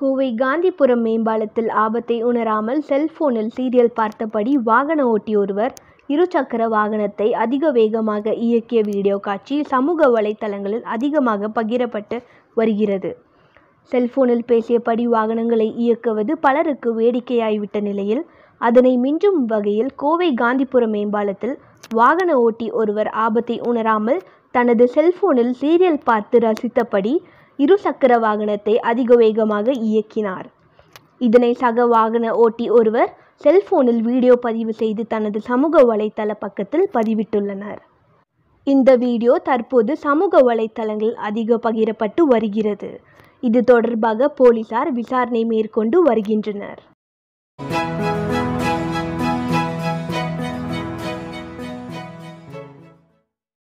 கோவை காந்திபுரம் மேம்பாலத்தில் ஆபத்தை உணராமல் செல்போனில் சீரியல் பார்த்தபடி வாகன ஓட்டியொருவர் இருசக்கர வாகனத்தை அதிக வேகமாக இயக்கிய வீடியோ காட்சி சமூக வலைத்தளங்களில் அதிகமாக பகிரப்பட்டு வருகிறது செல்போனில் பேசியபடி வாகனங்களை இயக்குவது பலருக்கு வேடிக்கையாய்விட்ட நிலையில் அதனை மிஞ்சும் வகையில் கோவை காந்திபுரம் மேம்பாலத்தில் வாகன ஓட்டி ஒருவர் ஆபத்தை உணராமல் தனது செல்போனில் சீரியல் பார்த்து ரசித்தபடி இருசக்கர வாகனத்தை அதிக வேகமாக இயக்கினார் இதனை சக வாகன ஓட்டி ஒருவர் செல்போனில் வீடியோ பதிவு செய்து தனது சமூக வலைத்தள பக்கத்தில் பதிவிட்டுள்ளனர் இந்த வீடியோ தற்போது சமூக வலைத்தளங்கள் அதிக பகிரப்பட்டு வருகிறது இது தொடர்பாக போலீசார் விசாரணை மேற்கொண்டு வருகின்றனர்